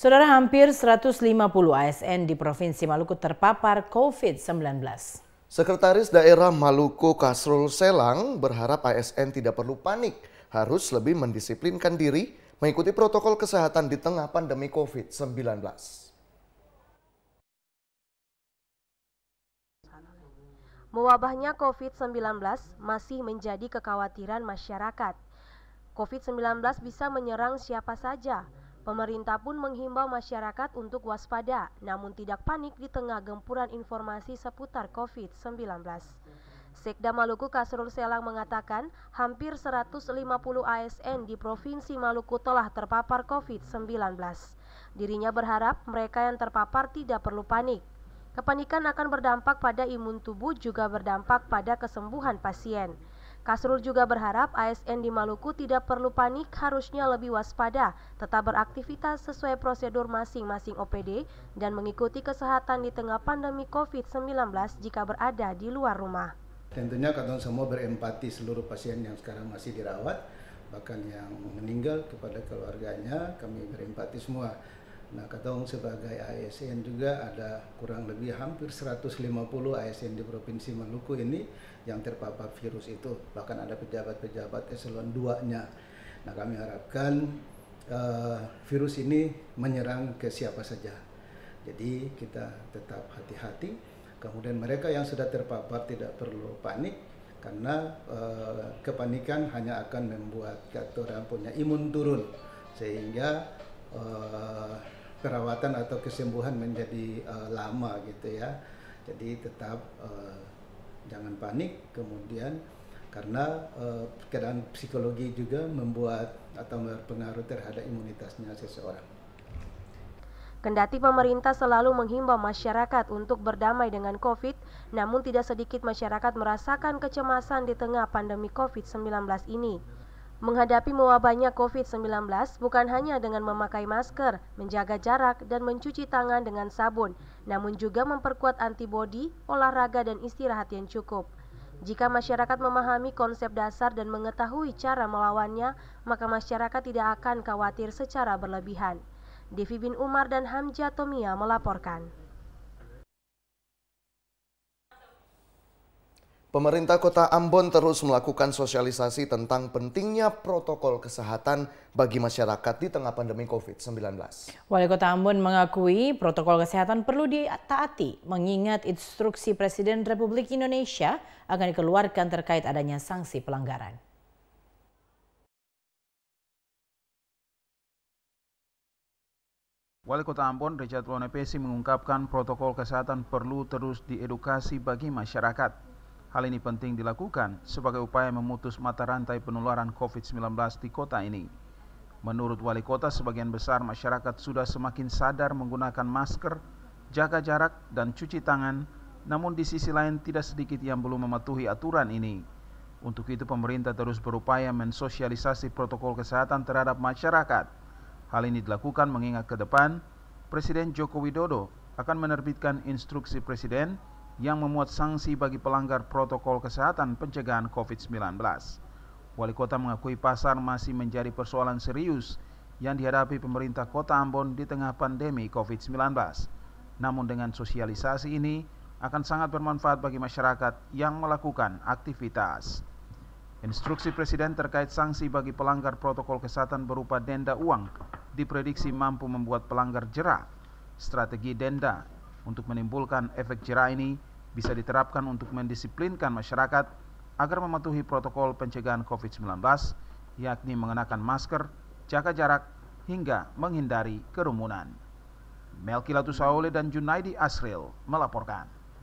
Saudara hampir 150 ASN di Provinsi Maluku terpapar COVID-19. Sekretaris Daerah Maluku Kasrul Selang berharap ASN tidak perlu panik, harus lebih mendisiplinkan diri mengikuti protokol kesehatan di tengah pandemi COVID-19. Mewabahnya COVID-19 masih menjadi kekhawatiran masyarakat. COVID-19 bisa menyerang siapa saja, Pemerintah pun menghimbau masyarakat untuk waspada, namun tidak panik di tengah gempuran informasi seputar COVID-19. Sekda Maluku Kasrul Selang mengatakan, hampir 150 ASN di Provinsi Maluku telah terpapar COVID-19. Dirinya berharap mereka yang terpapar tidak perlu panik. Kepanikan akan berdampak pada imun tubuh juga berdampak pada kesembuhan pasien. Kasrul juga berharap ASN di Maluku tidak perlu panik, harusnya lebih waspada, tetap beraktivitas sesuai prosedur masing-masing OPD dan mengikuti kesehatan di tengah pandemi COVID-19 jika berada di luar rumah. Tentunya kata semua berempati seluruh pasien yang sekarang masih dirawat, bahkan yang meninggal kepada keluarganya, kami berempati semua. Nah, Katong sebagai ASN juga ada kurang lebih hampir 150 ASN di Provinsi Maluku ini yang terpapar virus itu. Bahkan ada pejabat-pejabat eselon 2-nya. Nah, kami harapkan uh, virus ini menyerang ke siapa saja. Jadi, kita tetap hati-hati. Kemudian mereka yang sudah terpapar tidak perlu panik karena uh, kepanikan hanya akan membuat orang punya imun turun sehingga uh, perawatan atau kesembuhan menjadi uh, lama gitu ya. Jadi tetap uh, jangan panik kemudian karena uh, keadaan psikologi juga membuat atau berpengaruh terhadap imunitasnya seseorang. Kendati pemerintah selalu menghimbau masyarakat untuk berdamai dengan COVID, namun tidak sedikit masyarakat merasakan kecemasan di tengah pandemi COVID-19 ini. Menghadapi mewabahnya COVID-19 bukan hanya dengan memakai masker, menjaga jarak, dan mencuci tangan dengan sabun, namun juga memperkuat antibodi, olahraga, dan istirahat yang cukup. Jika masyarakat memahami konsep dasar dan mengetahui cara melawannya, maka masyarakat tidak akan khawatir secara berlebihan. Devi bin Umar dan Hamzah Tomia melaporkan. Pemerintah Kota Ambon terus melakukan sosialisasi tentang pentingnya protokol kesehatan bagi masyarakat di tengah pandemi COVID-19. Wali Kota Ambon mengakui protokol kesehatan perlu ditaati mengingat instruksi Presiden Republik Indonesia akan dikeluarkan terkait adanya sanksi pelanggaran. Wali Kota Ambon Richard Lonepesi mengungkapkan protokol kesehatan perlu terus diedukasi bagi masyarakat Hal ini penting dilakukan sebagai upaya memutus mata rantai penularan COVID-19 di kota ini. Menurut wali kota, sebagian besar masyarakat sudah semakin sadar menggunakan masker, jaga jarak, dan cuci tangan, namun di sisi lain tidak sedikit yang belum mematuhi aturan ini. Untuk itu pemerintah terus berupaya mensosialisasi protokol kesehatan terhadap masyarakat. Hal ini dilakukan mengingat ke depan Presiden Joko Widodo akan menerbitkan instruksi Presiden yang memuat sanksi bagi pelanggar protokol kesehatan pencegahan COVID-19. Wali kota mengakui pasar masih menjadi persoalan serius yang dihadapi pemerintah kota Ambon di tengah pandemi COVID-19. Namun dengan sosialisasi ini akan sangat bermanfaat bagi masyarakat yang melakukan aktivitas. Instruksi Presiden terkait sanksi bagi pelanggar protokol kesehatan berupa denda uang diprediksi mampu membuat pelanggar jerah. Strategi denda untuk menimbulkan efek jerah ini bisa diterapkan untuk mendisiplinkan masyarakat agar mematuhi protokol pencegahan COVID-19, yakni mengenakan masker, jaga jarak, hingga menghindari kerumunan. Melki Latusaole dan Junaidi Asril melaporkan.